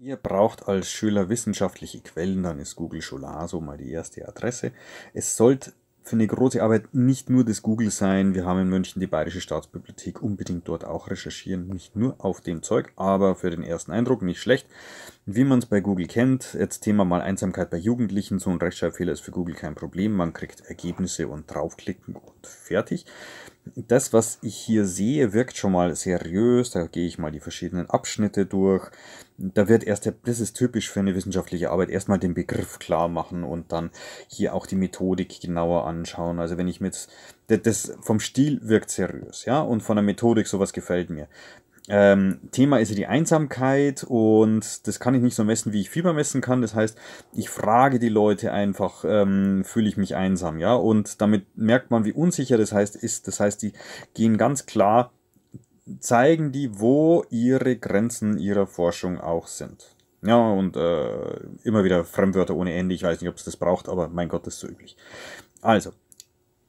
Ihr braucht als Schüler wissenschaftliche Quellen, dann ist Google Scholar so mal die erste Adresse. Es sollte für eine große Arbeit nicht nur das Google sein. Wir haben in München die Bayerische Staatsbibliothek, unbedingt dort auch recherchieren. Nicht nur auf dem Zeug, aber für den ersten Eindruck nicht schlecht. Wie man es bei Google kennt, jetzt Thema mal Einsamkeit bei Jugendlichen. So ein Rechtschreibfehler ist für Google kein Problem. Man kriegt Ergebnisse und draufklicken und fertig das, was ich hier sehe, wirkt schon mal seriös. Da gehe ich mal die verschiedenen Abschnitte durch. Da wird erst, der, das ist typisch für eine wissenschaftliche Arbeit, erstmal den Begriff klar machen und dann hier auch die Methodik genauer anschauen. Also wenn ich mir das vom Stil wirkt seriös, ja, und von der Methodik sowas gefällt mir. Ähm, Thema ist ja die Einsamkeit und das kann ich nicht so messen, wie ich Fieber messen kann. Das heißt, ich frage die Leute einfach, ähm, fühle ich mich einsam, ja? Und damit merkt man, wie unsicher das heißt ist. Das heißt, die gehen ganz klar, zeigen die, wo ihre Grenzen ihrer Forschung auch sind. Ja, und äh, immer wieder Fremdwörter ohne Ende. Ich weiß nicht, ob es das braucht, aber mein Gott, das ist so üblich. Also,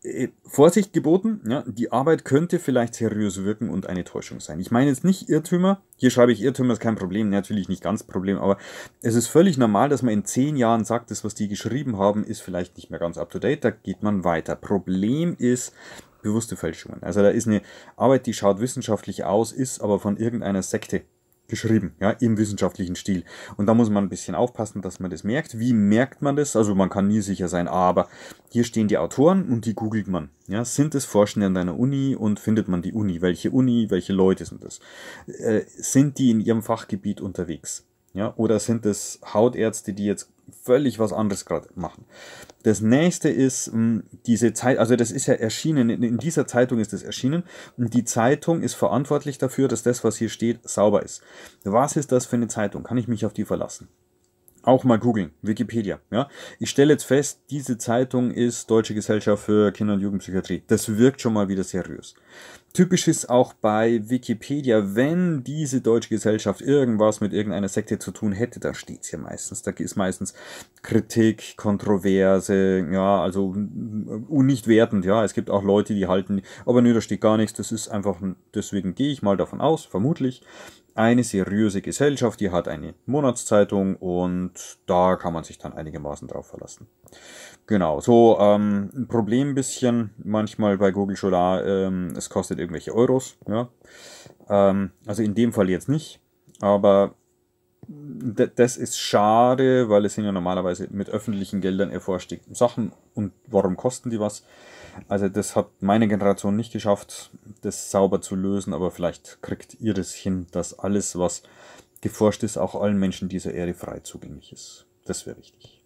äh, Vorsicht geboten, ja, ne? die Arbeit könnte vielleicht seriös wirken und eine Täuschung sein. Ich meine jetzt nicht Irrtümer, hier schreibe ich Irrtümer, ist kein Problem, natürlich nicht ganz Problem, aber es ist völlig normal, dass man in zehn Jahren sagt, das, was die geschrieben haben, ist vielleicht nicht mehr ganz up-to-date, da geht man weiter. Problem ist bewusste Fälschungen. Also da ist eine Arbeit, die schaut wissenschaftlich aus, ist aber von irgendeiner Sekte geschrieben, ja, im wissenschaftlichen Stil. Und da muss man ein bisschen aufpassen, dass man das merkt. Wie merkt man das? Also man kann nie sicher sein, ah, aber hier stehen die Autoren und die googelt man. Ja, sind es Forschende an deiner Uni und findet man die Uni? Welche Uni, welche Leute sind das? Äh, sind die in ihrem Fachgebiet unterwegs? Ja, oder sind es Hautärzte, die jetzt völlig was anderes gerade machen. Das nächste ist mh, hm, diese Zeit, also das ist ja erschienen, in, in dieser Zeitung ist es erschienen und die Zeitung ist verantwortlich dafür, dass das, was hier steht, sauber ist. Was ist das für eine Zeitung? Kann ich mich auf die verlassen? auch mal googeln, Wikipedia. Ja? Ich stelle jetzt fest, diese Zeitung ist Deutsche Gesellschaft für Kinder- und Jugendpsychiatrie. Das wirkt schon mal wieder seriös. Typisch ist auch bei Wikipedia, wenn diese deutsche Gesellschaft irgendwas mit irgendeiner Sekte zu tun hätte, da steht es ja meistens. Da ist meistens Kritik, Kontroverse, ja, also äh, nicht wertend, ja. Es gibt auch Leute, die halten, aber nö, da steht gar nichts, das ist einfach, deswegen gehe ich mal davon aus, vermutlich, eine seriöse Gesellschaft, die hat eine Monatszeitung und da kann man sich dann einigermaßen drauf verlassen. Genau, so ähm, ein Problem ein bisschen manchmal bei Google Scholar, ähm, es kostet irgendwelche Euros, ja. Ähm, also in dem Fall jetzt nicht, aber das ist schade, weil es sind ja normalerweise mit öffentlichen Geldern erforschte Sachen und warum kosten die was? Also das hat meine Generation nicht geschafft, das sauber zu lösen, aber vielleicht kriegt ihr das hin, dass alles, was geforscht ist, auch allen Menschen dieser Erde frei zugänglich ist. Das wäre wichtig.